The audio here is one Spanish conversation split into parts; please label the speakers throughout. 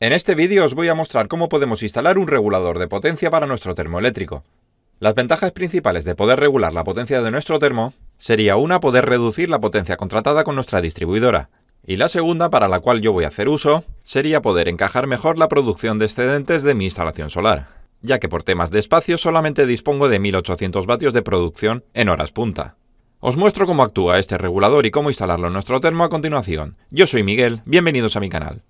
Speaker 1: En este vídeo os voy a mostrar cómo podemos instalar un regulador de potencia para nuestro termoeléctrico. Las ventajas principales de poder regular la potencia de nuestro termo sería una poder reducir la potencia contratada con nuestra distribuidora y la segunda para la cual yo voy a hacer uso sería poder encajar mejor la producción de excedentes de mi instalación solar, ya que por temas de espacio solamente dispongo de 1800 vatios de producción en horas punta. Os muestro cómo actúa este regulador y cómo instalarlo en nuestro termo a continuación. Yo soy Miguel, bienvenidos a mi canal.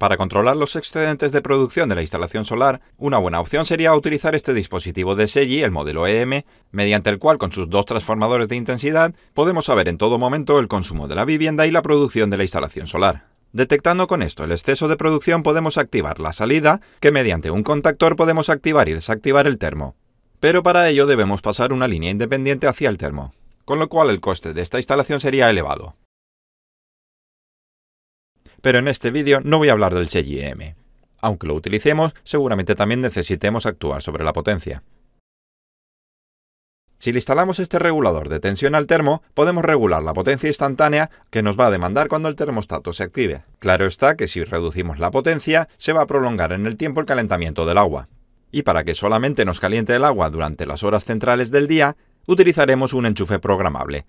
Speaker 1: Para controlar los excedentes de producción de la instalación solar, una buena opción sería utilizar este dispositivo de SEGI, el modelo EM, mediante el cual con sus dos transformadores de intensidad podemos saber en todo momento el consumo de la vivienda y la producción de la instalación solar. Detectando con esto el exceso de producción podemos activar la salida, que mediante un contactor podemos activar y desactivar el termo. Pero para ello debemos pasar una línea independiente hacia el termo, con lo cual el coste de esta instalación sería elevado pero en este vídeo no voy a hablar del CGM. Aunque lo utilicemos, seguramente también necesitemos actuar sobre la potencia. Si le instalamos este regulador de tensión al termo, podemos regular la potencia instantánea que nos va a demandar cuando el termostato se active. Claro está que si reducimos la potencia, se va a prolongar en el tiempo el calentamiento del agua. Y para que solamente nos caliente el agua durante las horas centrales del día, utilizaremos un enchufe programable,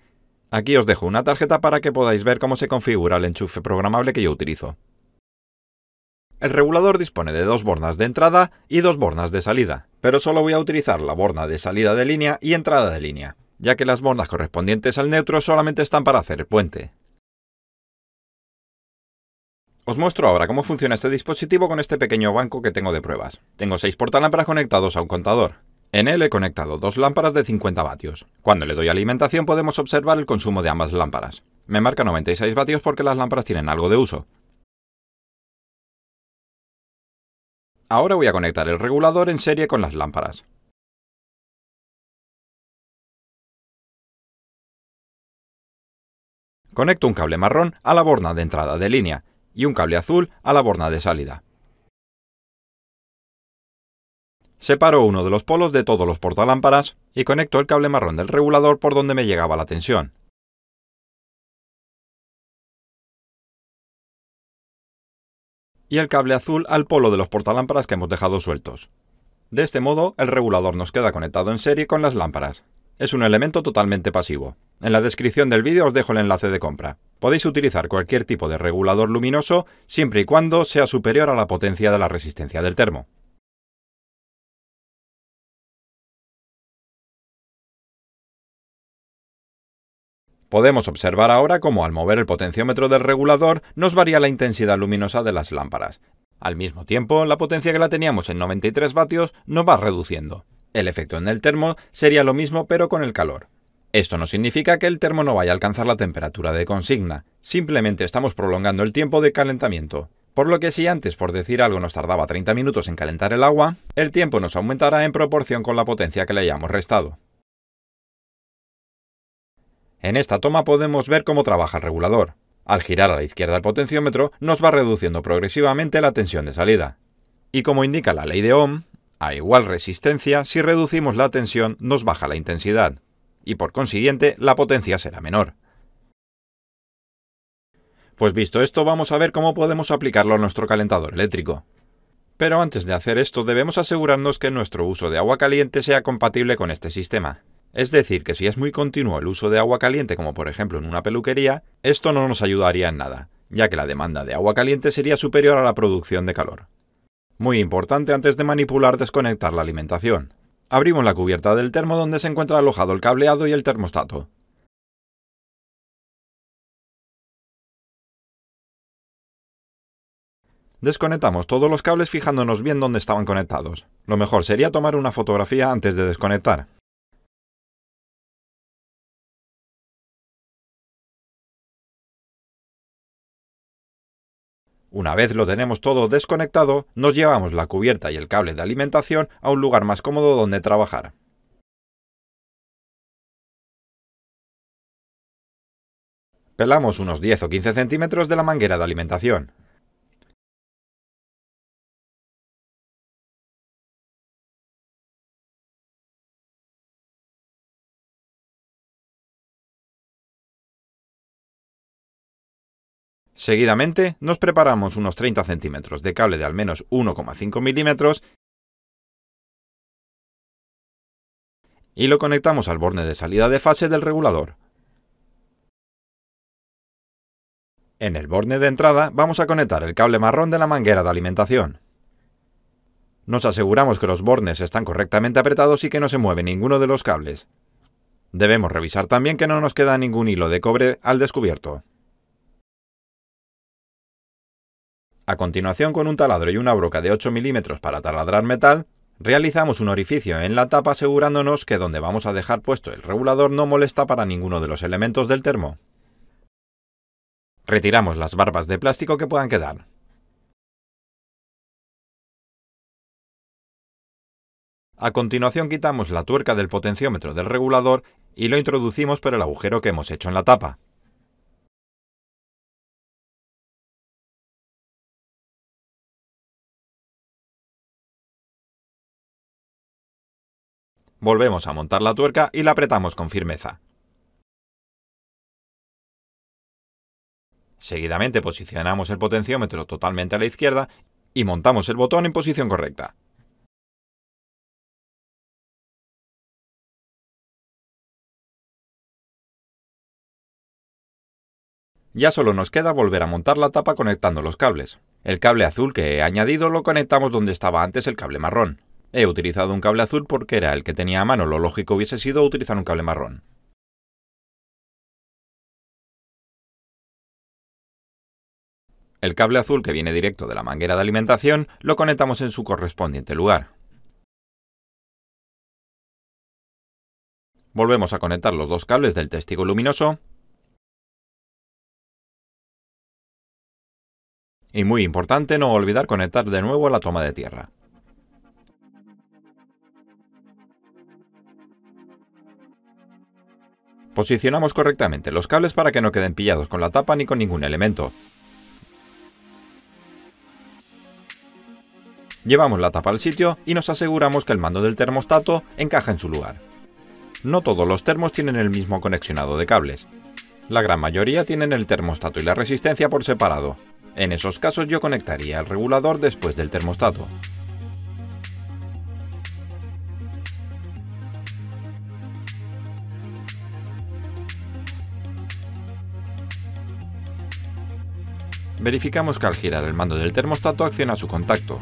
Speaker 1: Aquí os dejo una tarjeta para que podáis ver cómo se configura el enchufe programable que yo utilizo. El regulador dispone de dos bornas de entrada y dos bornas de salida, pero solo voy a utilizar la borna de salida de línea y entrada de línea, ya que las bornas correspondientes al neutro solamente están para hacer el puente. Os muestro ahora cómo funciona este dispositivo con este pequeño banco que tengo de pruebas. Tengo seis portalámparas conectados a un contador. En él he conectado dos lámparas de 50 vatios. Cuando le doy alimentación podemos observar el consumo de ambas lámparas. Me marca 96 vatios porque las lámparas tienen algo de uso.
Speaker 2: Ahora voy a conectar el regulador en serie con las lámparas. Conecto un cable marrón a la borna de entrada de línea y un cable azul a la borna de
Speaker 1: salida. Separo uno de los polos de todos
Speaker 2: los portalámparas y conecto el cable marrón del regulador por donde me llegaba la tensión. Y el cable azul al polo de los portalámparas que hemos dejado sueltos. De este modo, el regulador nos
Speaker 1: queda conectado en serie con las lámparas. Es un elemento totalmente pasivo. En la descripción del vídeo os dejo el enlace de compra. Podéis utilizar cualquier tipo de regulador luminoso siempre y cuando sea
Speaker 2: superior a la potencia de la resistencia del termo. Podemos
Speaker 1: observar ahora cómo al mover el potenciómetro del regulador nos varía la intensidad luminosa de las lámparas. Al mismo tiempo, la potencia que la teníamos en 93 vatios nos va reduciendo. El efecto en el termo sería lo mismo pero con el calor. Esto no significa que el termo no vaya a alcanzar la temperatura de consigna, simplemente estamos prolongando el tiempo de calentamiento. Por lo que si antes por decir algo nos tardaba 30 minutos en calentar el agua, el tiempo nos aumentará en proporción con la potencia que le hayamos restado. En esta toma podemos ver cómo trabaja el regulador. Al girar a la izquierda el potenciómetro nos va reduciendo progresivamente la tensión de salida. Y como indica la ley de Ohm, a igual resistencia, si reducimos la tensión nos baja la intensidad, y por consiguiente la potencia será menor. Pues visto esto, vamos a ver cómo podemos aplicarlo a nuestro calentador eléctrico. Pero antes de hacer esto debemos asegurarnos que nuestro uso de agua caliente sea compatible con este sistema. Es decir, que si es muy continuo el uso de agua caliente, como por ejemplo en una peluquería, esto no nos ayudaría en nada, ya que la demanda de agua caliente sería superior a la producción de calor. Muy importante antes de manipular desconectar la alimentación. Abrimos
Speaker 2: la cubierta del termo donde se encuentra alojado el cableado y el termostato.
Speaker 1: Desconectamos todos los cables fijándonos bien dónde estaban conectados. Lo mejor sería tomar una fotografía antes de
Speaker 2: desconectar. Una vez lo tenemos todo
Speaker 1: desconectado, nos llevamos la cubierta y el cable de alimentación a un lugar más cómodo donde trabajar.
Speaker 2: Pelamos unos 10 o 15 centímetros de la manguera de alimentación. Seguidamente nos preparamos unos 30 centímetros de cable de al menos 1,5 milímetros
Speaker 1: y lo conectamos al borne de salida de fase del regulador. En el borne de entrada vamos a conectar el cable marrón de la manguera de alimentación. Nos aseguramos que los bornes están correctamente apretados y que no se mueve ninguno de los cables. Debemos revisar también que no nos queda ningún hilo de cobre al descubierto. A continuación, con un taladro y una broca de 8 milímetros para taladrar metal, realizamos un orificio en la tapa asegurándonos que donde vamos a dejar puesto el regulador no molesta para ninguno de los elementos del termo.
Speaker 2: Retiramos las barbas de plástico que puedan quedar. A continuación quitamos
Speaker 1: la tuerca del potenciómetro del regulador y lo introducimos por el agujero que hemos hecho en la tapa.
Speaker 2: Volvemos a montar la tuerca y la apretamos con firmeza.
Speaker 1: Seguidamente posicionamos el potenciómetro totalmente a la izquierda
Speaker 2: y montamos el botón en posición correcta. Ya solo nos queda volver a montar la tapa conectando los cables. El cable azul
Speaker 1: que he añadido lo conectamos donde estaba antes el cable marrón. He utilizado un cable azul porque era el que
Speaker 2: tenía a mano, lo lógico hubiese sido utilizar un cable marrón. El cable azul que viene directo de la manguera de alimentación lo conectamos en su correspondiente lugar. Volvemos a conectar los dos cables del testigo luminoso Y muy importante no olvidar conectar de nuevo la toma de tierra.
Speaker 1: Posicionamos correctamente los cables para que no queden pillados con la tapa ni con ningún elemento. Llevamos la tapa al sitio y nos aseguramos que el mando del termostato encaja en su lugar. No todos los termos tienen el mismo conexionado de cables. La gran mayoría tienen el termostato y la resistencia por separado. En esos casos yo conectaría el regulador después del termostato. verificamos que al girar el mando del termostato acciona su contacto.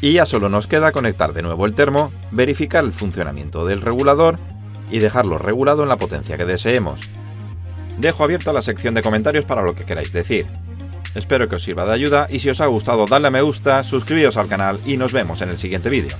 Speaker 1: Y ya solo nos queda conectar de nuevo el termo, verificar el funcionamiento del regulador y dejarlo regulado en la potencia que deseemos. Dejo abierta la sección de comentarios para lo que queráis decir. Espero que os sirva de ayuda y si os ha gustado dadle a me gusta, suscribíos al canal y nos vemos en el siguiente vídeo.